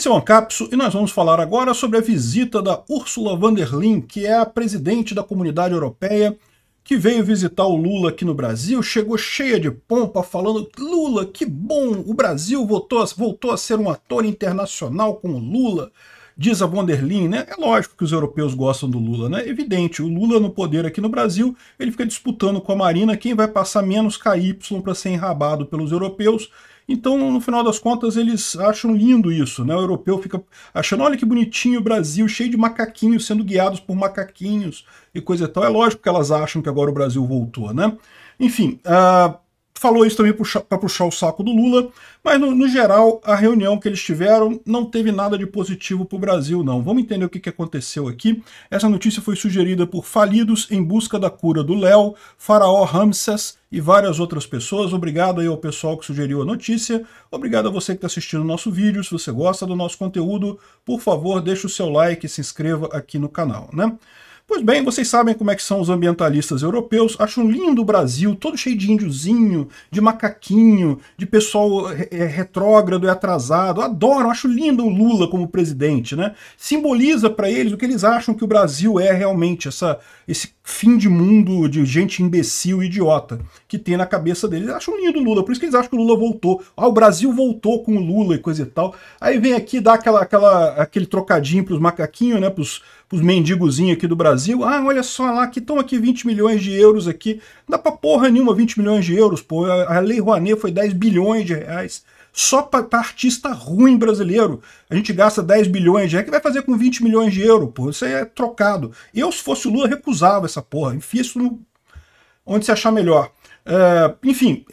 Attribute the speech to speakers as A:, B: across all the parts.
A: Esse é o Ancapso e nós vamos falar agora sobre a visita da Ursula von der Leyen, que é a presidente da comunidade europeia, que veio visitar o Lula aqui no Brasil, chegou cheia de pompa, falando Lula, que bom, o Brasil voltou a, voltou a ser um ator internacional com o Lula, Diz a von der Leyen, né? É lógico que os europeus gostam do Lula, né? Evidente, o Lula no poder aqui no Brasil, ele fica disputando com a Marina quem vai passar menos KY para ser enrabado pelos europeus. Então, no final das contas, eles acham lindo isso, né? O europeu fica achando, olha que bonitinho o Brasil, cheio de macaquinhos, sendo guiados por macaquinhos e coisa e tal. É lógico que elas acham que agora o Brasil voltou, né? Enfim, uh, falou isso também para puxar o saco do Lula, mas no, no, geral a reunião que eles tiveram não teve nada de positivo para o Brasil, não. Vamos entender o que, que aconteceu aqui. Essa notícia foi sugerida por Falidos em Busca da Cura do Léo, Faraó Ramses e várias outras pessoas. Obrigado aí ao pessoal que sugeriu a notícia. Obrigado a você que está assistindo o nosso vídeo. Se você gosta do nosso conteúdo, por favor, deixe o seu like e se inscreva aqui no canal, né? Pois bem, vocês sabem como é que são os ambientalistas europeus, acham lindo o Brasil, todo cheio de índiozinho, de macaquinho, de pessoal eh, eh, retrógrado e atrasado, adoram, acho lindo o Lula como presidente, né? Simboliza para eles o que eles acham que o Brasil é realmente, essa, esse fim de mundo de gente imbecil e idiota que tem na cabeça deles. Eles acham lindo o Lula, por isso que eles acham que o Lula voltou. Ah, o Brasil voltou com o Lula e coisa e tal. Aí vem aqui, dá aquela, aquela, aquele trocadinho pros macaquinhos, né, pros, pros mendigozinhos aqui do Brasil, Brasil, ah, olha só lá que estão aqui 20 milhões de euros aqui. Não dá pra porra nenhuma 20 milhões de euros, pô. A Lei Rouanet foi 10 bilhões de reais. Só para artista ruim brasileiro. A gente gasta 10 bilhões de reais. que vai fazer com 20 milhões de euros, pô? Isso aí é trocado. Eu, se fosse o Lula, recusava essa porra. Enfia isso no... onde se achar melhor. Uh, enfim,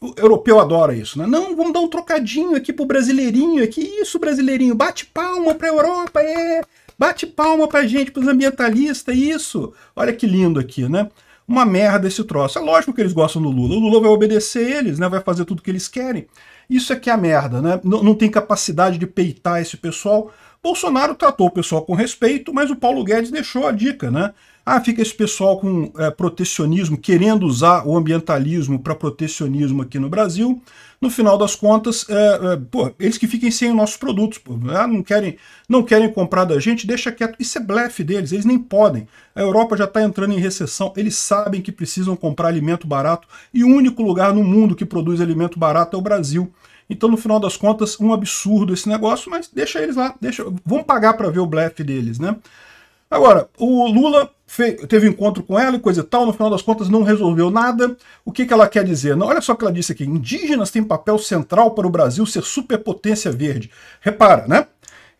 A: uh, o europeu adora isso, né? Não, vamos dar um trocadinho aqui pro brasileirinho aqui. Isso, brasileirinho, bate palma pra Europa, é. Bate palma pra gente, pros ambientalistas, isso. Olha que lindo aqui, né? Uma merda esse troço. É lógico que eles gostam do Lula. O Lula vai obedecer eles, né? Vai fazer tudo que eles querem. Isso é que é a merda, né? não tem capacidade de peitar esse pessoal. Bolsonaro tratou o pessoal com respeito, mas o Paulo Guedes deixou a dica, né? Ah, fica esse pessoal com é, protecionismo, querendo usar o ambientalismo para protecionismo aqui no Brasil. No final das contas, é, é, pô, eles que fiquem sem os nossos produtos, pô, ah, não, querem, não querem comprar da gente, deixa quieto. Isso é blefe deles, eles nem podem. A Europa já está entrando em recessão, eles sabem que precisam comprar alimento barato e o único lugar no mundo que produz alimento barato é o Brasil. Então, no final das contas, um absurdo esse negócio, mas deixa eles lá, deixa, vão pagar para ver o blefe deles, né? Agora, o Lula fez, teve um encontro com ela e coisa e tal, no final das contas não resolveu nada. O que, que ela quer dizer? Não, olha só o que ela disse aqui: indígenas têm papel central para o Brasil ser superpotência verde. Repara, né?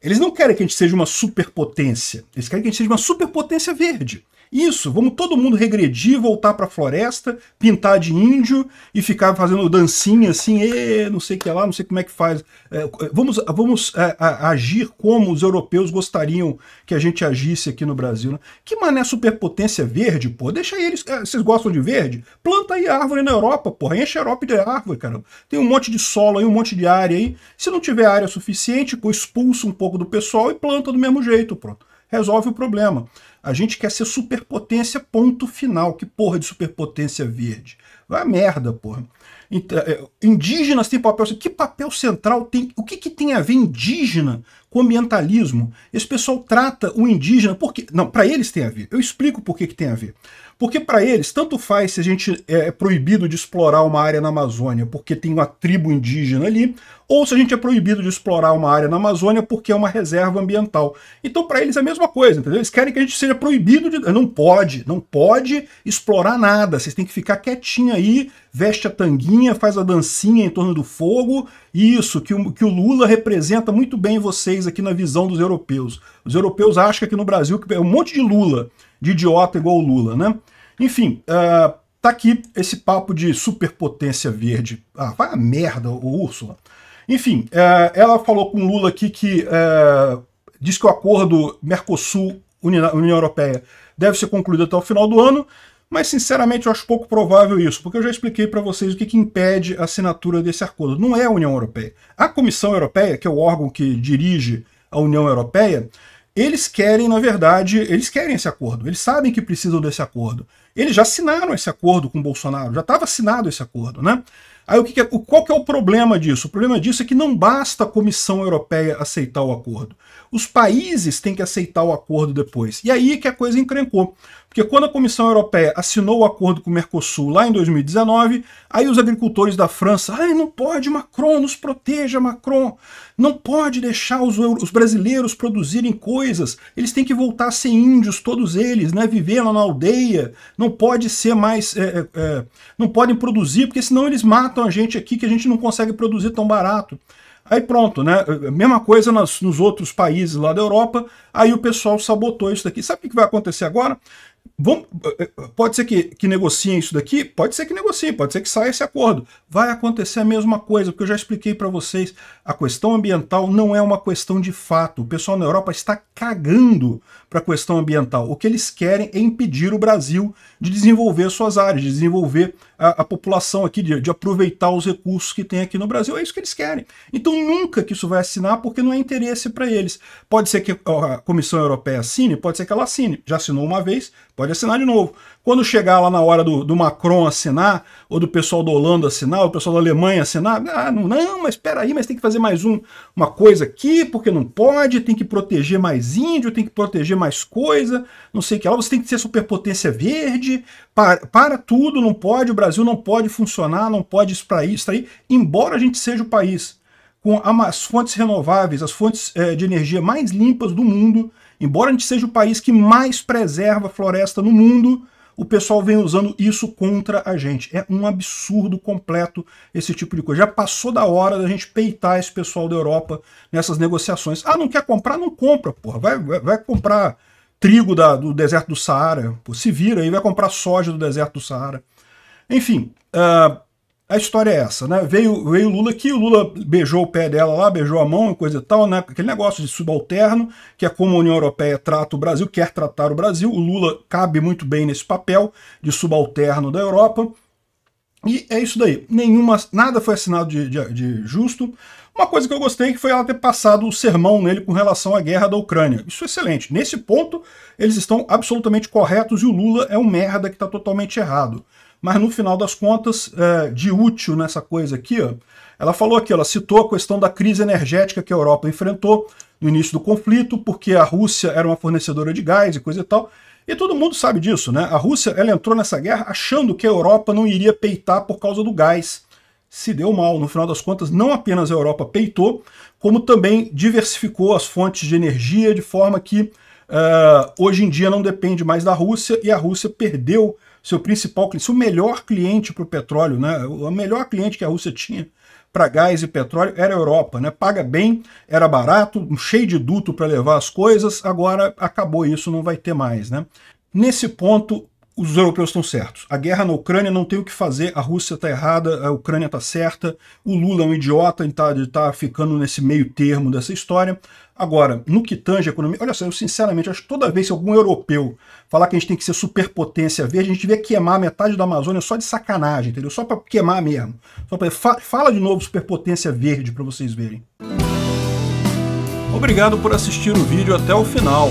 A: Eles não querem que a gente seja uma superpotência, eles querem que a gente seja uma superpotência verde. Isso, vamos todo mundo regredir, voltar para a floresta, pintar de índio e ficar fazendo dancinha assim, e, não sei o que lá, não sei como é que faz. É, vamos vamos é, a, agir como os europeus gostariam que a gente agisse aqui no Brasil. Né? Que mané superpotência verde, pô. Deixa eles. É, vocês gostam de verde? Planta aí árvore na Europa, porra. Enche a Europa de árvore, cara. Tem um monte de solo aí, um monte de área aí. Se não tiver área suficiente, pô, expulsa um pouco do pessoal e planta do mesmo jeito, pronto. Resolve o problema. A gente quer ser superpotência, ponto final. Que porra de superpotência verde? Vai merda, porra. É, indígenas têm papel. Que papel central tem? O que, que tem a ver indígena com ambientalismo? Esse pessoal trata o indígena. porque Não, para eles tem a ver. Eu explico por que, que tem a ver. Porque para eles, tanto faz se a gente é, é proibido de explorar uma área na Amazônia porque tem uma tribo indígena ali, ou se a gente é proibido de explorar uma área na Amazônia porque é uma reserva ambiental. Então, para eles é a mesma coisa, entendeu? Eles querem que a gente seja proibido de. Não pode, não pode explorar nada. Vocês têm que ficar quietinho aí, veste a tanguinha, faz a dancinha em torno do fogo. Isso, que o, que o Lula representa muito bem vocês aqui na visão dos europeus. Os europeus acham que aqui no Brasil que é um monte de Lula, de idiota igual o Lula, né? Enfim, uh, tá aqui esse papo de superpotência verde. Ah, vai a merda, o Úrsula. Enfim, uh, ela falou com o Lula aqui que. Uh, diz que o acordo Mercosul União Europeia deve ser concluída até o final do ano, mas sinceramente eu acho pouco provável isso, porque eu já expliquei para vocês o que, que, impede a assinatura desse acordo. Não é a União Europeia. A Comissão Europeia, que é o órgão que dirige a União Europeia, eles querem, na verdade, eles querem esse acordo. Eles sabem que precisam desse acordo. Eles já assinaram esse acordo com Bolsonaro, já estava assinado esse acordo, né? Aí o que, que é, o, qual que é o problema disso? O problema disso é que não basta a Comissão Europeia aceitar o acordo. Os países têm que aceitar o acordo depois. E aí é que a coisa encrencou. Porque quando a Comissão Europeia assinou o acordo com o Mercosul lá em 2019, aí os agricultores da França, ai, não pode, Macron, nos proteja, Macron. Não pode deixar os, os brasileiros produzirem coisas. Eles têm que voltar a ser índios, todos eles, né? Viver lá na aldeia. Não pode ser mais. É, é, é, não podem produzir, porque senão eles matam a gente aqui que a gente não consegue produzir tão barato. Aí pronto, né? Mesma coisa nas, nos outros países lá da Europa. Aí o pessoal sabotou isso daqui. Sabe o que vai acontecer agora? Vamos, pode ser que, que negociem isso daqui? Pode ser que negociem, pode ser que saia esse acordo. Vai acontecer a mesma coisa, porque eu já expliquei para vocês, a questão ambiental não é uma questão de fato. O pessoal na Europa está cagando para a questão ambiental. O que eles querem é impedir o Brasil de desenvolver suas áreas, de desenvolver a, a população aqui, de, de aproveitar os recursos que tem aqui no Brasil. É isso que eles querem. Então nunca que isso vai assinar, porque não é interesse para eles. Pode ser que a Comissão Europeia assine, pode ser que ela assine. Já assinou uma vez, Pode assinar de novo. Quando chegar lá na hora do, do Macron assinar, ou do pessoal da Holanda assinar, ou do pessoal da Alemanha assinar, ah, não, não, mas espera aí, mas tem que fazer mais um, uma coisa aqui, porque não pode, tem que proteger mais índio, tem que proteger mais coisa, não sei o que lá, você tem que ser superpotência verde, para, para tudo, não pode, o Brasil não pode funcionar, não pode extrair, extrair, embora a gente seja o país com as fontes renováveis, as fontes é, de energia mais limpas do mundo, Embora a gente seja o país que mais preserva floresta no mundo, o pessoal vem usando isso contra a gente. É um absurdo completo esse tipo de coisa. Já passou da hora da gente peitar esse pessoal da Europa nessas negociações. Ah, não quer comprar? Não compra, porra. Vai, vai, vai comprar trigo da, do deserto do Saara. Pô, se vira aí, vai comprar soja do deserto do Saara. Enfim, uh, a história é essa, né? Veio, veio Lula aqui, o Lula beijou o pé dela lá, beijou a mão, coisa e tal, né? Aquele negócio de subalterno, que é como a União Europeia trata o Brasil, quer tratar o Brasil. O Lula cabe muito bem nesse papel de subalterno da Europa. E é isso daí. Nenhuma, nada foi assinado de, de, de justo. Uma coisa que eu gostei é que foi ela ter passado o sermão nele com relação à guerra da Ucrânia. Isso é excelente. Nesse ponto, eles estão absolutamente corretos e o Lula é um merda que está totalmente errado mas no final das contas, é, de útil nessa coisa aqui, ó, ela falou aqui, ela citou a questão da crise energética que a Europa enfrentou no início do conflito, porque a Rússia era uma fornecedora de gás e coisa e tal, e todo mundo sabe disso, né? A Rússia ela entrou nessa guerra achando que a Europa não iria peitar por causa do gás. Se deu mal, no final das contas, não apenas a Europa peitou, como também diversificou as fontes de energia de forma que uh, hoje em dia não depende mais da Rússia e a Rússia perdeu seu principal cliente, seu melhor cliente para o petróleo, né? O melhor cliente que a Rússia tinha para gás e petróleo era a Europa, né? Paga bem, era barato, cheio de duto para levar as coisas, agora acabou isso, não vai ter mais, né? Nesse ponto, os europeus estão certos. A guerra na Ucrânia não tem o que fazer, a Rússia está errada, a Ucrânia está certa, o Lula é um idiota, ele está tá ficando nesse meio termo dessa história. Agora, no que tange a economia, olha só, eu sinceramente acho que toda vez que algum europeu falar que a gente tem que ser superpotência verde, a gente devia queimar metade da Amazônia só de sacanagem, entendeu? Só para queimar mesmo. Só pra, fala de novo superpotência verde para vocês verem. Obrigado por assistir o vídeo até o final.